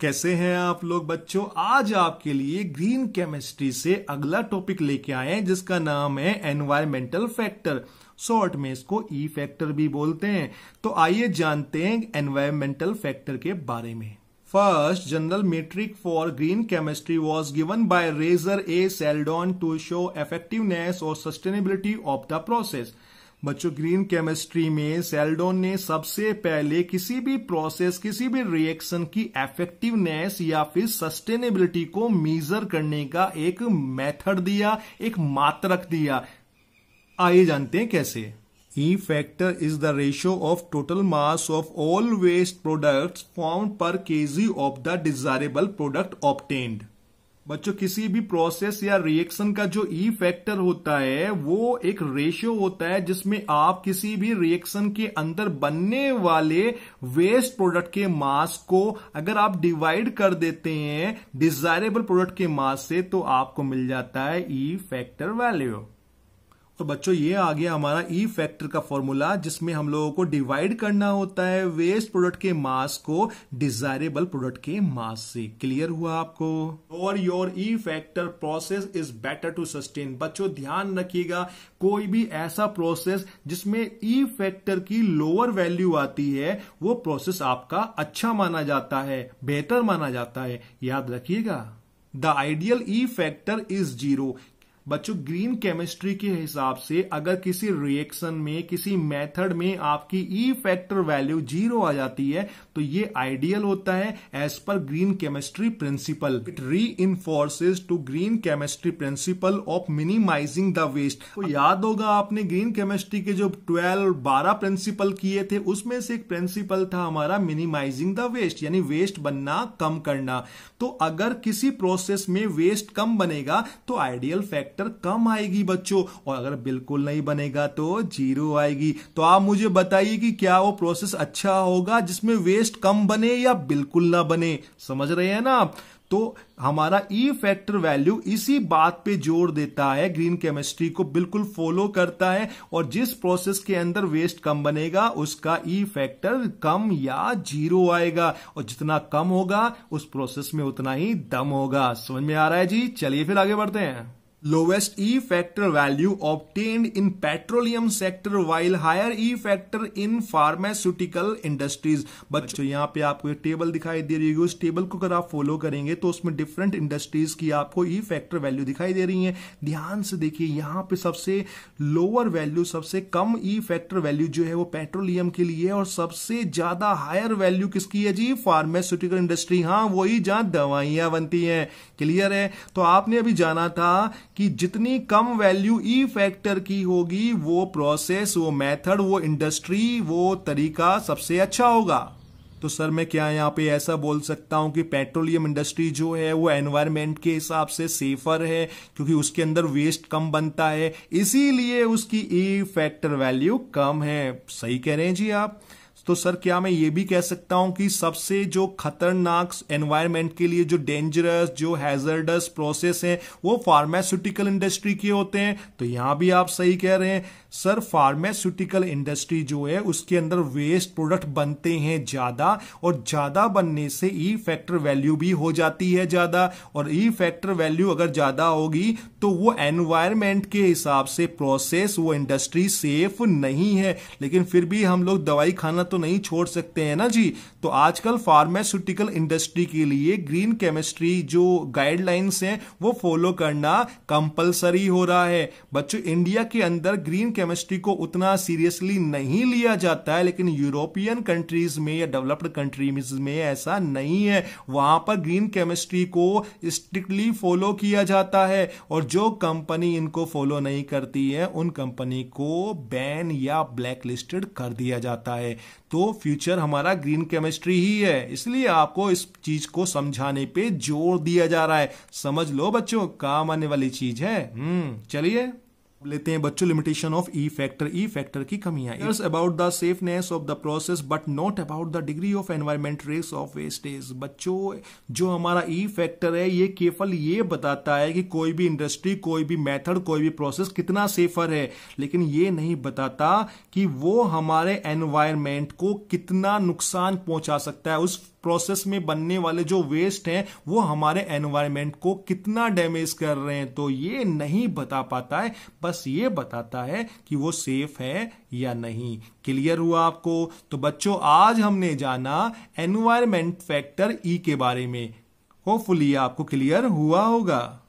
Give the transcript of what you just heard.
कैसे हैं आप लोग बच्चों आज आपके लिए ग्रीन केमिस्ट्री से अगला टॉपिक लेके आए हैं जिसका नाम है एनवायरमेंटल फैक्टर शॉर्ट में इसको ई e फैक्टर भी बोलते हैं तो आइए जानते हैं एनवायरमेंटल फैक्टर के बारे में first general metric for green chemistry was given by Roger A Sheldon to show effectiveness और सस्टेनेबिलिटी ऑफ द प्रोसेस बच्चों ग्रीन केमिस्ट्री में सेल्डोन ने सबसे पहले किसी भी प्रोसेस किसी भी रिएक्शन की इफेक्टिवनेस या फिर सस्टेनेबिलिटी को मीजर करने का एक मेथड दिया एक मात्रक दिया आइए जानते हैं कैसे E factor is the ratio of total mass of all waste products form per KG of the desirable product obtained बच्चों किसी भी प्रोसेस या रिएक्शन का जो ई e फैक्टर होता है वो एक रेशियो होता है जिसमें आप किसी भी रिएक्शन के अंदर बनने वाले वेस्ट प्रोडक्ट के मास को अगर आप डिवाइड कर देते हैं डिजायरेबल प्रोडक्ट के मास से तो आपको मिल जाता है ई फैक्टर वैल्यू तो बच्चों ये आ गया हमारा ई e फैक्टर का फॉर्मूला जिसमें हम लोगों को डिवाइड करना होता है वेस्ट प्रोडक्ट के मास को डिजायरेबल प्रोडक्ट के मास से क्लियर हुआ आपको और your E factor process is better to sustain बच्चों ध्यान रखिएगा कोई भी ऐसा प्रोसेस जिसमें ई e फैक्टर की लोअर वैल्यू आती है वो प्रोसेस आपका अच्छा माना जाता है बेहतर माना जाता है याद रखिएगा the ideal E factor is zero बच्चों ग्रीन केमिस्ट्री के हिसाब से अगर किसी रिएक्शन में किसी मेथड में आपकी ई फैक्टर वैल्यू जीरो आ जाती है तो ये आइडियल होता है as per green chemistry principle it reinforces to green chemistry principle of minimising the waste तो याद होगा आपने ग्रीन केमिस्ट्री के जो ट्वेल्व बारह प्रिंसिपल किए थे उसमें से एक प्रिंसिपल था हमारा मिनिमाइजिंग द वेस्ट यानी वेस्ट बनना कम करना तो अगर किसी प्रोसेस में वेस्ट कम बनेगा तो आइडियल फैक्टर फैक्टर कम आएगी बच्चों और अगर बिल्कुल नहीं बनेगा तो जीरो आएगी तो आप मुझे बताइए कि क्या वो प्रोसेस अच्छा होगा जिसमें वेस्ट कम बने या बिल्कुल ना बने समझ रहे हैं ना आप तो हमारा ई फैक्टर वैल्यू इसी बात पे जोर देता है ग्रीन केमिस्ट्री को बिल्कुल फॉलो करता है और जिस प्रोसेस के अंदर वेस्ट कम बनेगा उसका ई e फैक्टर कम या जीरो आएगा और जितना कम होगा उस प्रोसेस में उतना ही दम होगा समझ में आ रहा है जी चलिए फिर आगे बढ़ते हैं lowest E factor value obtained in petroleum sector while higher E factor in pharmaceutical industries बच्चों यहाँ पे आपको एक टेबल दिखाई दे रही है उस टेबल को अगर आप फॉलो करेंगे तो उसमें डिफरेंट इंडस्ट्रीज की आपको ई फैक्टर वैल्यू दिखाई दे रही है ध्यान से देखिए यहाँ पे सबसे लोअर वैल्यू सबसे कम ई फैक्टर वैल्यू जो है वो पेट्रोलियम के लिए और सबसे ज्यादा हायर वैल्यू किसकी है जी फार्मास्यूटिकल इंडस्ट्री हाँ वही जहां दवाइयां बनती है क्लियर है तो आपने अभी जाना था कि जितनी कम वैल्यू ई फैक्टर की होगी वो प्रोसेस वो मेथड वो इंडस्ट्री वो तरीका सबसे अच्छा होगा तो सर मैं क्या यहाँ पे ऐसा बोल सकता हूँ कि पेट्रोलियम इंडस्ट्री जो है वो एनवायरमेंट के हिसाब से सेफर है क्योंकि उसके अंदर वेस्ट कम बनता है इसीलिए उसकी ई फैक्टर वैल्यू कम है सही कह रहे हैं जी आप तो सर क्या मैं ये भी कह सकता हूं कि सबसे जो खतरनाक एनवायरमेंट के लिए जो डेंजरस जो हैजर्डस प्रोसेस हैं वो फार्मास्यूटिकल इंडस्ट्री के होते हैं तो यहां भी आप सही कह रहे हैं सर फार्मास्यूटिकल इंडस्ट्री जो है उसके अंदर वेस्ट प्रोडक्ट बनते हैं ज्यादा और ज्यादा बनने से ई फैक्टर वैल्यू भी हो जाती है ज्यादा और ई फैक्टर वैल्यू अगर ज्यादा होगी तो वो एनवायरमेंट के हिसाब से प्रोसेस वो इंडस्ट्री सेफ नहीं है लेकिन फिर भी हम लोग दवाई खाना तो नहीं छोड़ सकते हैं ना जी तो आजकल फार्मास्यूटिकल इंडस्ट्री के लिए ग्रीन केमिस्ट्री जो गाइडलाइंस हैं वो फॉलो करना कंपलसरी हो रहा है बच्चों इंडिया के अंदर ग्रीन केमिस्ट्री को उतना सीरियसली नहीं लिया जाता है लेकिन यूरोपियन कंट्रीज में या डेवलप्ड कंट्रीज में ऐसा नहीं है वहां पर ग्रीन केमिस्ट्री को स्ट्रिक्टली फॉलो किया जाता है और जो कंपनी इनको फॉलो नहीं करती है उन कंपनी को बैन या ब्लैकलिस्टेड कर दिया जाता है तो फ्यूचर हमारा ग्रीन केमिस्ट्री ही है इसलिए आपको इस चीज को समझाने पे जोर दिया जा रहा है समझ लो बच्चों काम आने वाली चीज है हम्म चलिए लेते हैं बच्चों limitation of E factor E factor की कमी है it's about the safeness of the process but not about the degree of environment race of wastage बच्चों जो हमारा ई e फैक्टर है ये केवल ये बताता है कि कोई भी इंडस्ट्री कोई भी मेथड कोई भी प्रोसेस कितना सेफर है लेकिन ये नहीं बताता कि वो हमारे एनवायरमेंट को कितना नुकसान पहुंचा सकता है उस प्रोसेस में बनने वाले जो वेस्ट हैं वो हमारे एनवायरमेंट को कितना डैमेज कर रहे हैं तो ये नहीं बता पाता है बस ये बताता है कि वो सेफ है या नहीं क्लियर हुआ आपको तो बच्चों आज हमने जाना एनवायरमेंट फैक्टर ई के बारे में होपफुली आपको क्लियर हुआ होगा